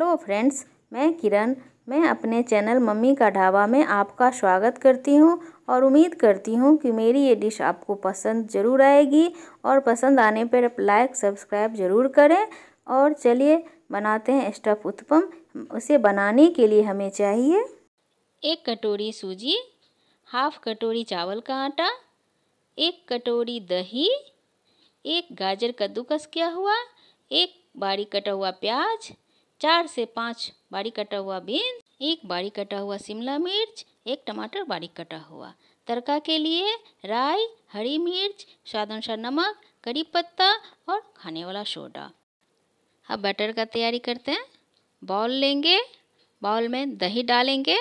hello तो friends मैं किरण मैं अपने चैनल मम्मी का ढाबा में आपका स्वागत करती हूं और उम्मीद करती हूं कि मेरी ये डिश आपको पसंद ज़रूर आएगी और पसंद आने पर लाइक सब्सक्राइब ज़रूर करें और चलिए बनाते हैं स्टफ उत्पम उसे बनाने के लिए हमें चाहिए एक कटोरी सूजी हाफ कटोरी चावल का आटा एक कटोरी दही एक गाजर कद्दूकस किया हुआ एक बारीक कटा हुआ प्याज चार से पाँच बारीक कटा हुआ बीन्स एक बारीक कटा हुआ शिमला मिर्च एक टमाटर बारीक कटा हुआ तड़का के लिए राई हरी मिर्च स्वाद अनुसार नमक करी पत्ता और खाने वाला सोडा अब बटर का तैयारी करते हैं बाउल लेंगे बाउल में दही डालेंगे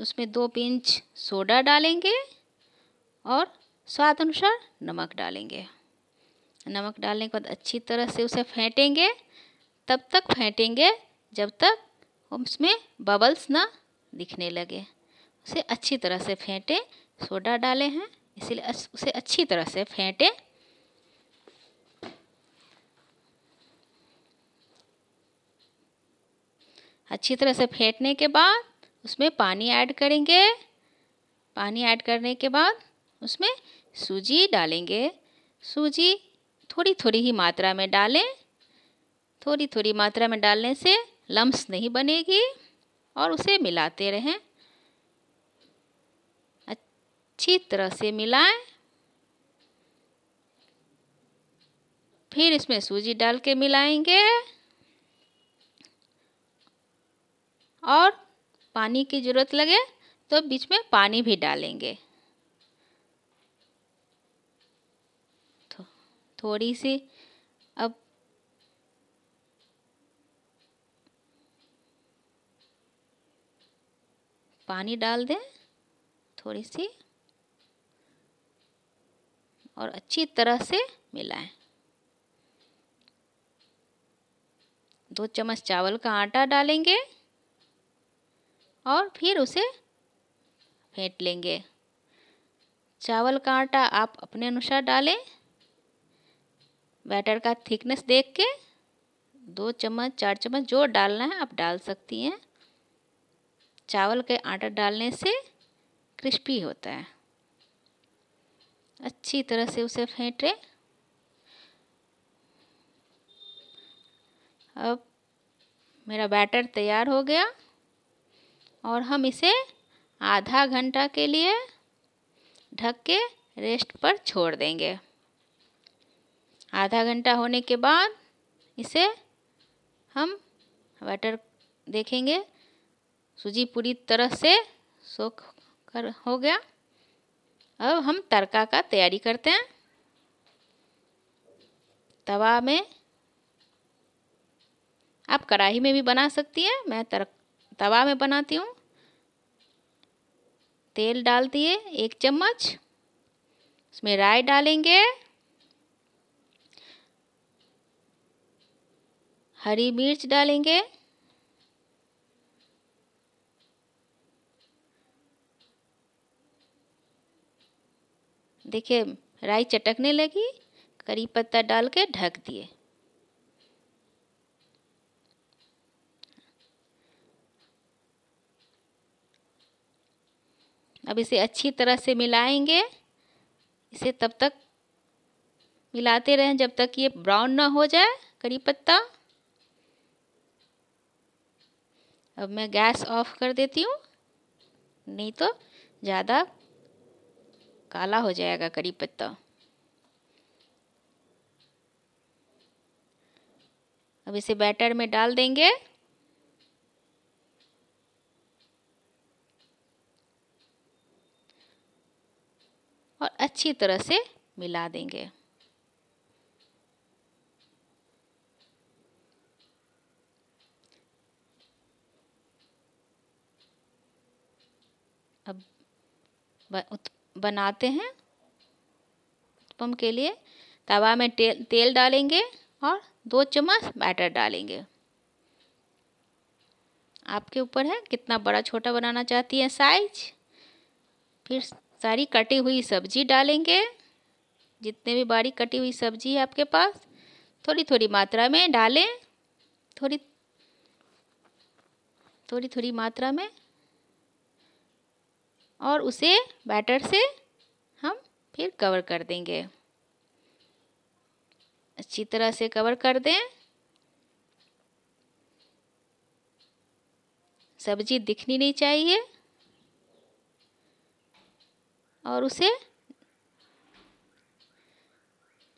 उसमें दो पिंच सोडा डालेंगे और स्वाद अनुसार नमक डालेंगे नमक डालने के बाद अच्छी तरह से उसे फेंटेंगे तब तक फेंटेंगे जब तक उसमें बबल्स ना दिखने लगे उसे अच्छी तरह से फेंटे सोडा डाले हैं इसीलिए उसे अच्छी तरह से फेंटे अच्छी तरह से फेंटने के बाद उसमें पानी ऐड करेंगे पानी ऐड करने के बाद उसमें सूजी डालेंगे सूजी थोड़ी थोड़ी ही मात्रा में डालें थोड़ी थोड़ी मात्रा में डालने से लम्स नहीं बनेगी और उसे मिलाते रहें अच्छी तरह से मिलाएं फिर इसमें सूजी डाल के मिलाएंगे और पानी की ज़रूरत लगे तो बीच में पानी भी डालेंगे थोड़ी सी अब पानी डाल दें थोड़ी सी और अच्छी तरह से मिलाएं दो चम्मच चावल का आटा डालेंगे और फिर उसे फेंट लेंगे चावल का आटा आप अपने अनुसार डालें बैटर का थिकनेस देख के दो चम्मच चार चम्मच जो डालना है आप डाल सकती हैं चावल के आटा डालने से क्रिस्पी होता है अच्छी तरह से उसे फेंटें अब मेरा बैटर तैयार हो गया और हम इसे आधा घंटा के लिए ढक के रेस्ट पर छोड़ देंगे आधा घंटा होने के बाद इसे हम बैटर देखेंगे सूजी पूरी तरह से सोख कर हो गया अब हम तड़का का तैयारी करते हैं तवा में आप कढ़ाई में भी बना सकती हैं मैं तर तवा में बनाती हूँ तेल डाल दिए एक चम्मच उसमें राय डालेंगे हरी मिर्च डालेंगे देखिए राई चटकने लगी करी पत्ता डाल के ढक दिए अब इसे अच्छी तरह से मिलाएंगे इसे तब तक मिलाते रहें जब तक ये ब्राउन ना हो जाए करी पत्ता अब मैं गैस ऑफ कर देती हूँ नहीं तो ज़्यादा काला हो जाएगा करी पत्ता अब इसे बैटर में डाल देंगे और अच्छी तरह से मिला देंगे अब बनाते हैं उत्पम के लिए तवा में तेल तेल डालेंगे और दो चम्मच बैटर डालेंगे आपके ऊपर है कितना बड़ा छोटा बनाना चाहती हैं साइज फिर सारी कटी हुई सब्जी डालेंगे जितने भी बारीक कटी हुई सब्जी है आपके पास थोड़ी थोड़ी मात्रा में डालें थोड़ी थोड़ी थोड़ी मात्रा में और उसे बैटर से हम फिर कवर कर देंगे अच्छी तरह से कवर कर दें सब्जी दिखनी नहीं चाहिए और उसे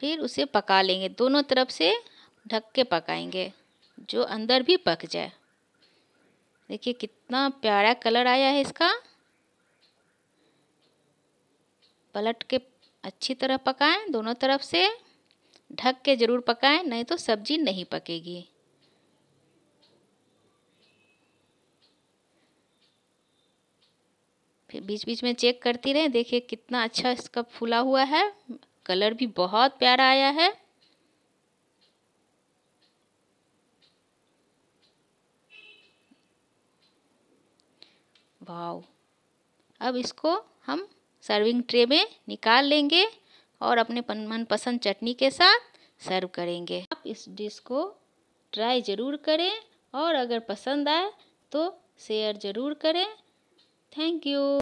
फिर उसे पका लेंगे दोनों तरफ से ढक के पकाएंगे जो अंदर भी पक जाए देखिए कितना प्यारा कलर आया है इसका पलट के अच्छी तरह पकाएं दोनों तरफ से ढक के ज़रूर पकाएं नहीं तो सब्जी नहीं पकेगी फिर बीच बीच में चेक करती रहें देखिए कितना अच्छा इसका फूला हुआ है कलर भी बहुत प्यारा आया है वाव अब इसको हम सर्विंग ट्रे में निकाल लेंगे और अपने मनपसंद चटनी के साथ सर्व करेंगे आप इस डिश को ट्राई ज़रूर करें और अगर पसंद आए तो शेयर ज़रूर करें थैंक यू